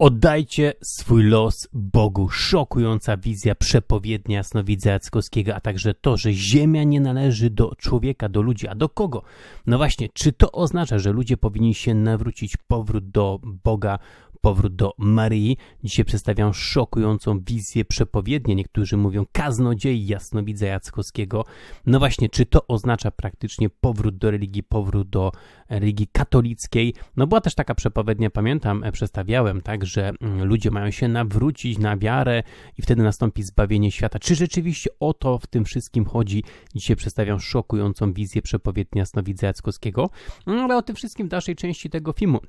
Oddajcie swój los Bogu. Szokująca wizja przepowiednia snowidza Jackowskiego, a także to, że ziemia nie należy do człowieka, do ludzi. A do kogo? No właśnie, czy to oznacza, że ludzie powinni się nawrócić, powrót do Boga, Powrót do Maryi. Dzisiaj przedstawiam szokującą wizję przepowiednie. Niektórzy mówią kaznodziei jasnowidza Jackowskiego. No właśnie, czy to oznacza praktycznie powrót do religii, powrót do religii katolickiej? No była też taka przepowiednia, pamiętam, e, przedstawiałem, tak, że mm, ludzie mają się nawrócić na wiarę i wtedy nastąpi zbawienie świata. Czy rzeczywiście o to w tym wszystkim chodzi? Dzisiaj przedstawiam szokującą wizję przepowiedni jasnowidza Jackowskiego, no, ale o tym wszystkim w dalszej części tego filmu.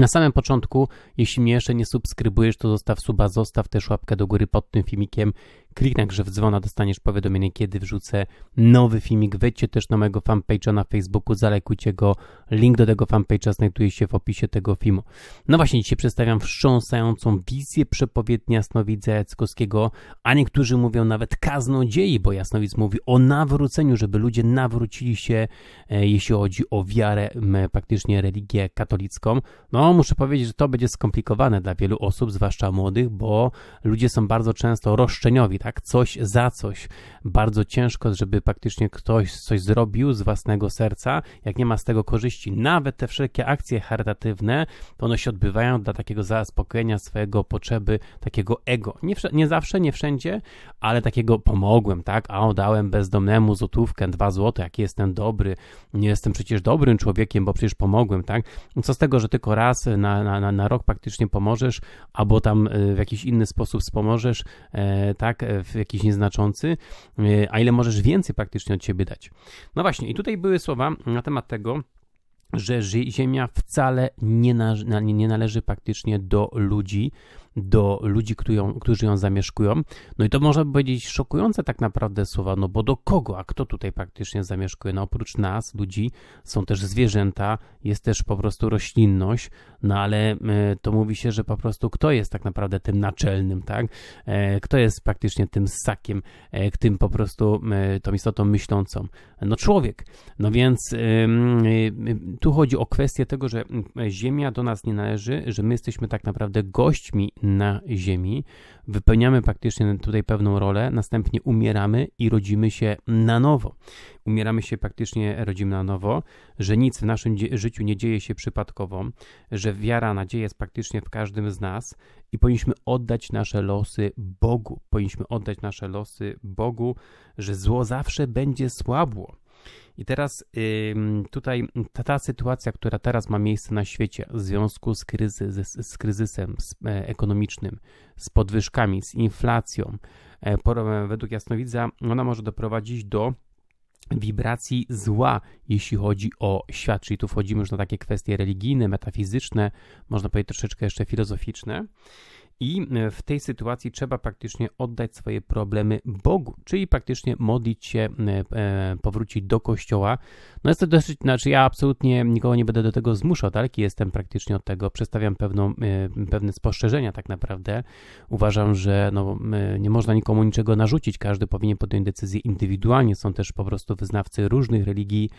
Na samym początku, jeśli mnie jeszcze nie subskrybujesz, to zostaw suba, zostaw też łapkę do góry pod tym filmikiem, kliknij w dzwona, dostaniesz powiadomienie, kiedy wrzucę nowy filmik. Wejdźcie też na mojego fanpage'a na Facebooku, zalekujcie go. Link do tego fanpage'a znajduje się w opisie tego filmu. No właśnie, dzisiaj przedstawiam wstrząsającą wizję przepowiedni Jasnowidza Jackowskiego, a niektórzy mówią nawet kaznodziei, bo Jasnowidz mówi o nawróceniu, żeby ludzie nawrócili się, e, jeśli chodzi o wiarę, praktycznie religię katolicką. No, muszę powiedzieć, że to będzie skomplikowane dla wielu osób, zwłaszcza młodych, bo ludzie są bardzo często roszczeniowi, tak? tak? Coś za coś. Bardzo ciężko, żeby praktycznie ktoś coś zrobił z własnego serca, jak nie ma z tego korzyści. Nawet te wszelkie akcje charytatywne, to one się odbywają dla takiego zaspokojenia swojego potrzeby, takiego ego. Nie, nie zawsze, nie wszędzie, ale takiego pomogłem, tak? A o, dałem bezdomnemu złotówkę, dwa złote, jaki jestem dobry. Nie jestem przecież dobrym człowiekiem, bo przecież pomogłem, tak? Co z tego, że tylko raz na, na, na rok praktycznie pomożesz, albo tam y, w jakiś inny sposób wspomożesz, e, tak? E, jakiś nieznaczący, e, a ile możesz więcej praktycznie od siebie dać. No właśnie, i tutaj były słowa na temat tego, że Ziemia wcale nie, na, nie należy praktycznie do ludzi, do ludzi, którzy ją zamieszkują. No i to można powiedzieć szokujące tak naprawdę słowa, no bo do kogo, a kto tutaj praktycznie zamieszkuje? No oprócz nas, ludzi, są też zwierzęta, jest też po prostu roślinność, no ale e, to mówi się, że po prostu kto jest tak naprawdę tym naczelnym, tak? E, kto jest praktycznie tym ssakiem, e, tym po prostu tą istotą myślącą? No człowiek. No więc tu chodzi o kwestię tego, że Ziemia do nas nie należy, że my jesteśmy tak naprawdę gośćmi na Ziemi. Wypełniamy praktycznie tutaj pewną rolę, następnie umieramy i rodzimy się na nowo. Umieramy się praktycznie, rodzimy na nowo, że nic w naszym życiu nie dzieje się przypadkowo, że wiara, nadzieja jest praktycznie w każdym z nas i powinniśmy oddać nasze losy Bogu. Powinniśmy oddać nasze losy Bogu, że zło zawsze będzie słabło i teraz tutaj ta, ta sytuacja, która teraz ma miejsce na świecie w związku z, kryzys, z kryzysem e, ekonomicznym, z podwyżkami, z inflacją, e, e, według Jasnowidza, ona może doprowadzić do wibracji zła, jeśli chodzi o świat, czyli tu wchodzimy już na takie kwestie religijne, metafizyczne, można powiedzieć troszeczkę jeszcze filozoficzne. I e, w tej sytuacji trzeba praktycznie oddać swoje problemy Bogu, czyli praktycznie modlić się, e, e, powrócić do kościoła. No jest to dosyć, znaczy ja absolutnie nikogo nie będę do tego zmuszał, daleki jestem praktycznie od tego, przedstawiam pewną, pewne spostrzeżenia tak naprawdę. Uważam, że no, nie można nikomu niczego narzucić, każdy powinien podjąć decyzję indywidualnie. Są też po prostu wyznawcy różnych religii,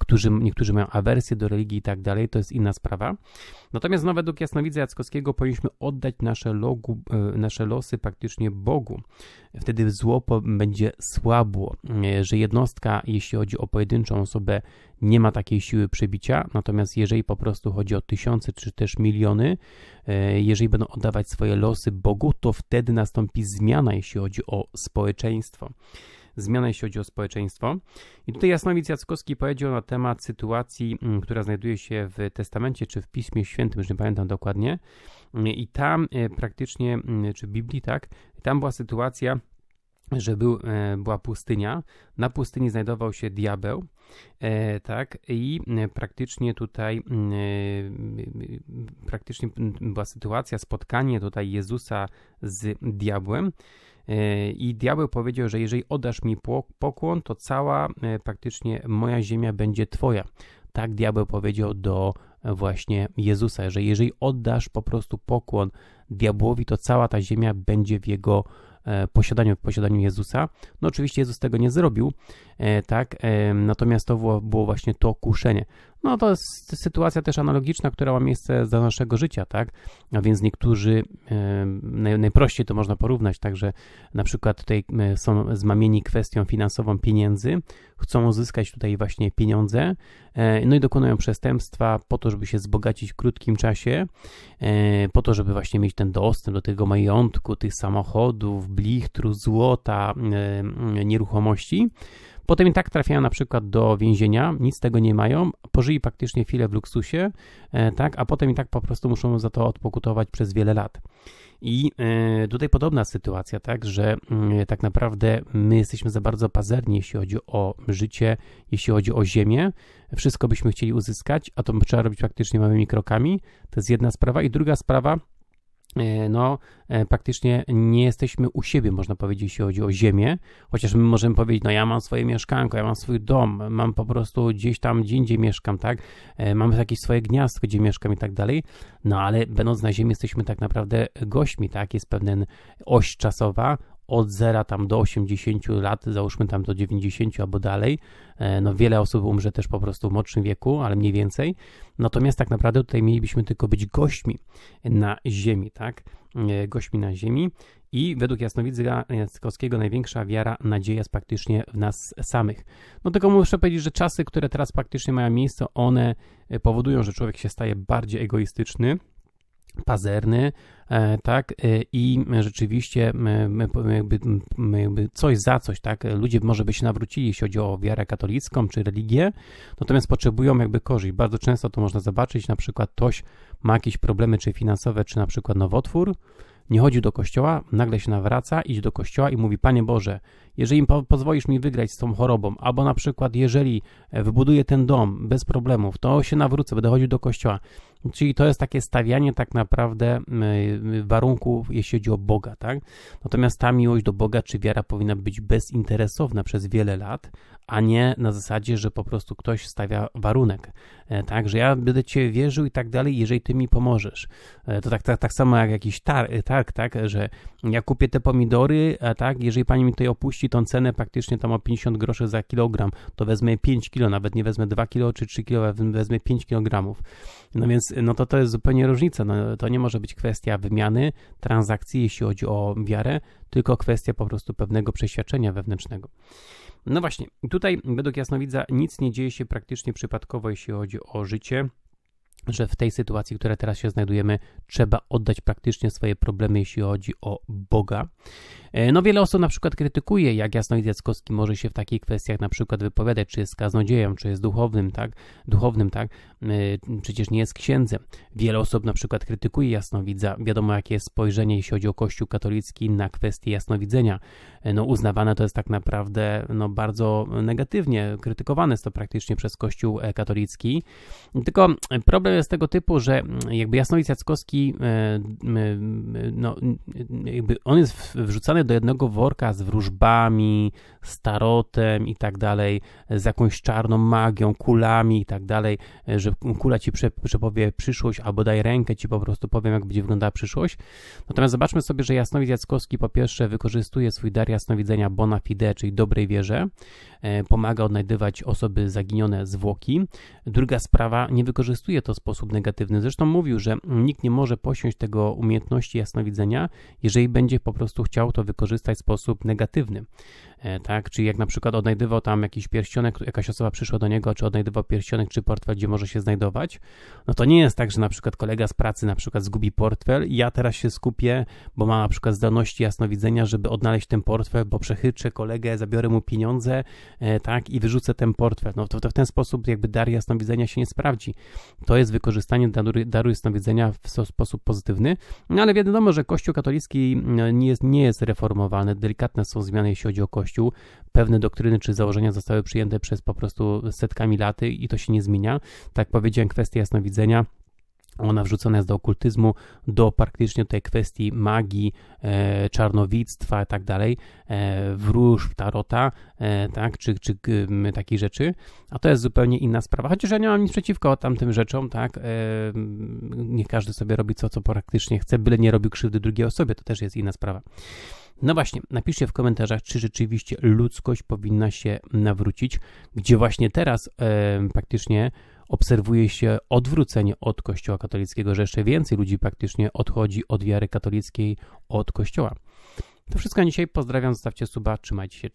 którzy, niektórzy mają awersję do religii i tak dalej, to jest inna sprawa. Natomiast no, według jasnowidza Jackowskiego powinniśmy oddać nasze, logu, e, nasze losy praktycznie Bogu. Wtedy zło będzie słabło, e, że jednostka, jeśli chodzi o pojedynczą osobę, nie ma takiej siły przebicia, natomiast jeżeli po prostu chodzi o tysiące czy też miliony, e, jeżeli będą oddawać swoje losy Bogu, to wtedy nastąpi zmiana, jeśli chodzi o społeczeństwo zmiana jeśli chodzi o społeczeństwo. I tutaj Jasnowic Jackowski powiedział na temat sytuacji, mm, która znajduje się w Testamencie czy w Piśmie Świętym, już nie pamiętam dokładnie. I tam e, praktycznie, mm, czy w Biblii, tak, tam była sytuacja, że był, e, była pustynia, na pustyni znajdował się diabeł, e, tak, i praktycznie tutaj mm, praktycznie była sytuacja, spotkanie tutaj Jezusa z diabłem E, I diabeł powiedział, że jeżeli oddasz mi pokłon, to cała e, praktycznie moja ziemia będzie twoja. Tak diabeł powiedział do e, właśnie Jezusa, że jeżeli oddasz po prostu pokłon diabłowi, to cała ta ziemia będzie w jego posiadaniu, w posiadaniu Jezusa. No oczywiście Jezus tego nie zrobił, E, tak? E, natomiast to było, było właśnie to kuszenie. No to jest sytuacja też analogiczna, która ma miejsce z naszego życia, tak? A więc niektórzy, e, najprościej to można porównać, także na przykład tutaj są zmamieni kwestią finansową pieniędzy, chcą uzyskać tutaj właśnie pieniądze, no i dokonują przestępstwa po to, żeby się zbogacić w krótkim czasie, po to, żeby właśnie mieć ten dostęp do tego majątku, tych samochodów, blichtru, złota, nieruchomości. Potem i tak trafiają na przykład do więzienia, nic z tego nie mają, pożyli faktycznie chwilę w luksusie, e, tak, a potem i tak po prostu muszą za to odpokutować przez wiele lat. I e, tutaj podobna sytuacja, tak, że mm, tak naprawdę my jesteśmy za bardzo pazerni, jeśli chodzi o życie, jeśli chodzi o ziemię. Wszystko byśmy chcieli uzyskać, a to trzeba robić faktycznie małymi krokami. To jest jedna sprawa. I druga sprawa, E, no, e, praktycznie nie jesteśmy u siebie, można powiedzieć, jeśli chodzi o ziemię, chociaż my możemy powiedzieć, no ja mam swoje mieszkanko, ja mam swój dom, mam po prostu gdzieś tam, gdzie indziej mieszkam, tak, e, mamy jakieś swoje gniazdko, gdzie mieszkam i tak dalej, no ale będąc na ziemi jesteśmy tak naprawdę gośćmi, tak, jest pewna oś czasowa, od zera tam do 80 lat, załóżmy tam do 90 albo dalej, e, no wiele osób umrze też po prostu w młodszym wieku, ale mniej więcej, natomiast tak naprawdę tutaj mielibyśmy tylko być gośćmi na ziemi, tak, e, gośćmi na ziemi i według jasnowidza Jackowskiego największa wiara, nadzieja jest praktycznie w nas samych. No tylko muszę powiedzieć, że czasy, które teraz praktycznie mają miejsce, one e, powodują, że człowiek się staje bardziej egoistyczny, pazerny, e, tak, e, i rzeczywiście jakby, jakby coś za coś, tak, ludzie może by się nawrócili, jeśli chodzi o wiarę katolicką czy religię, natomiast potrzebują jakby korzyść. Bardzo często to można zobaczyć, na przykład ktoś ma jakieś problemy czy finansowe, czy na przykład nowotwór, nie chodził do kościoła, nagle się nawraca, idzie do kościoła i mówi: Panie Boże, jeżeli po pozwolisz mi wygrać z tą chorobą, albo na przykład jeżeli wybuduję ten dom bez problemów, to się nawrócę, będę chodził do kościoła. Czyli to jest takie stawianie tak naprawdę mm, y, warunków, jeśli chodzi o Boga, tak? Natomiast ta miłość do Boga czy wiara powinna być bezinteresowna przez wiele lat, a nie na zasadzie, że po prostu ktoś stawia warunek, E, tak, że ja będę Cię wierzył i tak dalej, jeżeli Ty mi pomożesz. E, to tak, tak, tak samo jak jakiś targ, e, targ, tak, że ja kupię te pomidory, tak, jeżeli Pani mi tutaj opuści tą cenę praktycznie tam o 50 groszy za kilogram, to wezmę 5 kilo, nawet nie wezmę 2 kilo czy 3 kilo, wezmę 5 kilogramów. No więc, no to to jest zupełnie różnica, no, to nie może być kwestia wymiany transakcji, jeśli chodzi o wiarę, tylko kwestia po prostu pewnego przeświadczenia wewnętrznego. No właśnie, tutaj według jasnowidza nic nie dzieje się praktycznie przypadkowo, jeśli chodzi o życie że w tej sytuacji, w której teraz się znajdujemy, trzeba oddać praktycznie swoje problemy, jeśli chodzi o Boga. E, no wiele osób na przykład krytykuje, jak Jasnoid Jackowski może się w takich kwestiach na przykład wypowiadać, czy jest kaznodzieją, czy jest duchownym, tak? Duchownym, tak? E, przecież nie jest księdzem. Wiele osób na przykład krytykuje jasnowidza. Wiadomo, jakie jest spojrzenie, jeśli chodzi o Kościół katolicki na kwestie jasnowidzenia. E, no uznawane to jest tak naprawdę no, bardzo negatywnie, krytykowane jest to praktycznie przez Kościół katolicki. Tylko problem z tego typu, że mm, jakby Jasnowic Jackowski, e, e, no, jakby on jest wrzucany do jednego worka z wróżbami, starotem i tak dalej, z jakąś czarną magią, kulami i tak dalej, e, że kula ci przepowie przyszłość albo daj rękę ci po prostu powiem, jak będzie wyglądała przyszłość. Natomiast zobaczmy sobie, że Jasnowic Jackowski po pierwsze wykorzystuje swój dar jasnowidzenia bona fide, czyli dobrej wierze, pomaga odnajdywać osoby zaginione, zwłoki. Druga sprawa, nie wykorzystuje to sposób negatywny. Zresztą mówił, że nikt nie może posiąść tego umiejętności jasnowidzenia, jeżeli będzie po prostu chciał to wykorzystać w sposób negatywny. E, tak? Czyli jak na przykład odnajdywał tam jakiś pierścionek, jakaś osoba przyszła do niego, czy odnajdywał pierścionek, czy portfel, gdzie może się znajdować, no to nie jest tak, że na przykład kolega z pracy na przykład zgubi portfel i ja teraz się skupię, bo mam na przykład zdolności jasnowidzenia, żeby odnaleźć ten portfel, bo przechytrzę kolegę, zabiorę mu pieniądze, e, tak? I wyrzucę ten portfel. No to, to w ten sposób jakby dar jasnowidzenia się nie sprawdzi. To jest wykorzystanie daru, daru jasnowidzenia w sposób pozytywny, no ale wiadomo, że Kościół katolicki no, nie jest, nie jest reformowany, delikatne są zmiany, jeśli chodzi o Kościół, Kościół. Pewne doktryny czy założenia zostały przyjęte przez po prostu setkami laty i to się nie zmienia. Tak powiedziałem, kwestia jasnowidzenia. Ona wrzucona jest do okultyzmu, do praktycznie tej kwestii magii, e, czarnowictwa i tak dalej, e, wróżb, tarota, e, tak, czy, czy e, takich rzeczy. A to jest zupełnie inna sprawa. Chociaż ja nie mam nic przeciwko tamtym rzeczom, tak. E, niech każdy sobie robi co, co praktycznie chce, byle nie robił krzywdy drugiej osobie, to też jest inna sprawa. No właśnie, napiszcie w komentarzach, czy rzeczywiście ludzkość powinna się nawrócić, gdzie właśnie teraz e, praktycznie obserwuje się odwrócenie od Kościoła katolickiego, że jeszcze więcej ludzi praktycznie odchodzi od wiary katolickiej, od Kościoła. To wszystko na dzisiaj. Pozdrawiam, zostawcie suba, trzymajcie się.